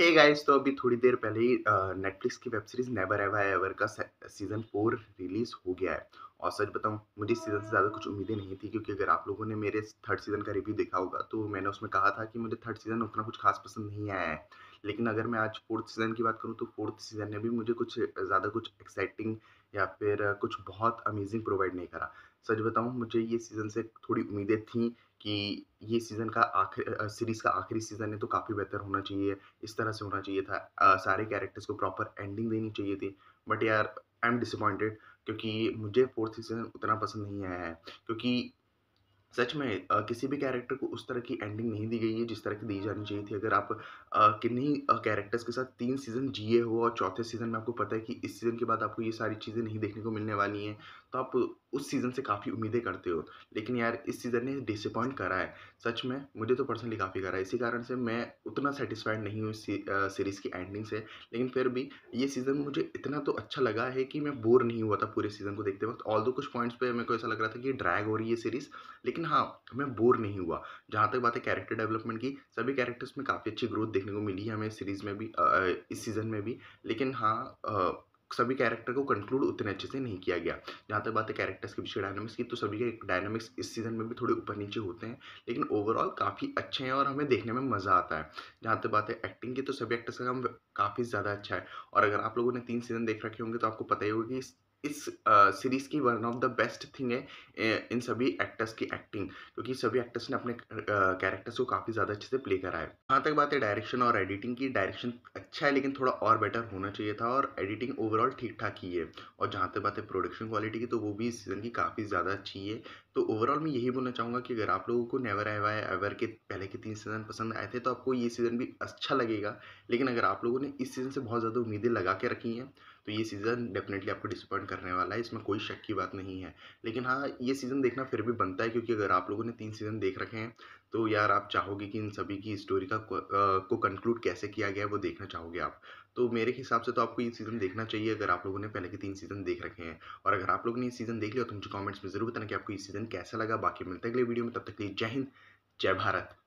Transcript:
hey guys तो अभी थोड़ी देर पहले ही नेटफ्लिक्स की web series never ever ever का सीजन फोर रिलीज हो गया है और सच बताऊँ मुझे इस सीज़न से ज़्यादा कुछ उम्मीदें नहीं थी क्योंकि अगर आप लोगों ने मेरे थर्ड सीज़न का रिव्यू देखा होगा तो मैंने उसमें कहा था कि मुझे थर्ड सीज़न उतना कुछ खास पसंद नहीं आया है लेकिन अगर मैं आज फोर्थ सीज़न की बात करूँ तो फोर्थ सीज़न ने भी मुझे कुछ ज़्यादा कुछ एक्साइटिंग या फिर कुछ बहुत अमेजिंग प्रोवाइड नहीं करा सच बताऊँ मुझे ये सीज़न से थोड़ी उम्मीदें थी कि ये सीज़न का आखिर सीरीज़ का आखिरी सीज़न है तो काफ़ी बेहतर होना चाहिए इस तरह से होना चाहिए था आ, सारे कैरेक्टर्स को प्रॉपर एंडिंग देनी चाहिए थी बट यार आई एम डिसअपॉइंटेड क्योंकि मुझे फोर्थ सीजन उतना पसंद नहीं आया है क्योंकि सच में आ, किसी भी कैरेक्टर को उस तरह की एंडिंग नहीं दी गई है जिस तरह की दी जानी चाहिए थी अगर आप किन्हीं कैरेक्टर्स के साथ तीन सीज़न जिए हो और चौथे सीज़न में आपको पता है कि इस सीज़न के बाद आपको ये सारी चीज़ें नहीं देखने को मिलने वाली हैं तो आप उस सीज़न से काफ़ी उम्मीदें करते हो लेकिन यार इस सीज़न ने डिसअपॉइंट करा है सच में मुझे तो पर्सनली काफ़ी करा है इसी कारण से मैं उतना सेटिस्फाइड नहीं हूँ इस सीरीज़ की एंडिंग से लेकिन फिर भी ये सीज़न मुझे इतना तो अच्छा लगा है कि मैं बोर नहीं हुआ था पूरे सीज़न को देखते वक्त ऑल कुछ पॉइंट्स पर मेरे को ऐसा लग रहा था कि ड्रैग हो रही है सीरीज़ लेकिन लेकिन हाँ मैं बोर नहीं हुआ जहाँ तक बात है कैरेक्टर डेवलपमेंट की सभी कैरेक्टर्स में काफ़ी अच्छी ग्रोथ देखने को मिली है हमें सीरीज़ में भी इस सीज़न में भी लेकिन हाँ सभी कैरेक्टर को कंक्लूड उतने अच्छे से नहीं किया गया जहाँ तक बात है कैरेक्टर्स के पीछे डायनामिक्स की तो सभी के डायनामिक्स इस सीज़न में भी थोड़े ऊपर नीचे होते हैं लेकिन ओवरऑल काफ़ी अच्छे हैं और हमें देखने में मज़ा आता है जहाँ तक बात है एक्टिंग की तो सभी एक्टर्स का काम काफ़ी ज़्यादा अच्छा है और अगर आप लोगों ने तीन सीज़न देख रखे होंगे तो आपको पता ही होगा कि इस सीरीज़ की one of the best thing है इन सभी एक्टर्स की एक्टिंग क्योंकि सभी एक्टर्स ने अपने कैरेक्टर्स को काफ़ी ज़्यादा अच्छे से प्ले करा है जहाँ तक बात है डायरेक्शन और एडिटिंग की डायरेक्शन अच्छा है लेकिन थोड़ा और बेटर होना चाहिए था और एडिटिंग ओवरऑल ठीक ठाक ही है और जहाँ तक बात है प्रोडक्शन क्वालिटी की तो वो भी इस सीज़न की काफ़ी ज़्यादा अच्छी है तो ओवरऑल मैं यही बोलना चाहूँगा कि अगर आप लोगों को नेवर एवा एवर के पहले के तीन सीज़न पसंद आए थे तो आपको ये सीज़न भी अच्छा लगेगा लेकिन अगर आप लोगों ने इस सीज़न से बहुत ज़्यादा उम्मीदें लगा के रखी हैं तो ये सीज़न डेफिनेटली आपको डिसअपॉइंट करने वाला है इसमें कोई शक की बात नहीं है लेकिन हाँ ये सीज़न देखना फिर भी बनता है क्योंकि अगर आप लोगों ने तीन सीज़न देख रखे हैं तो यार आप चाहोगे कि इन सभी की स्टोरी का को कंक्लूड कैसे किया गया है वो देखना चाहोगे आप तो मेरे हिसाब से तो आपको ये सीज़न देखना चाहिए अगर आप लोगों ने पहले के तीन सीज़न देख रखे हैं और अगर आप लोगों ने ये सीज़न देख लिया तो मुझे कॉमेंट्स में ज़रूर बताना कि आपको ये सीज़न कैसा लगा बाकी मिलते अगले वीडियो में तब तक के लिए जय हिंद जय भारत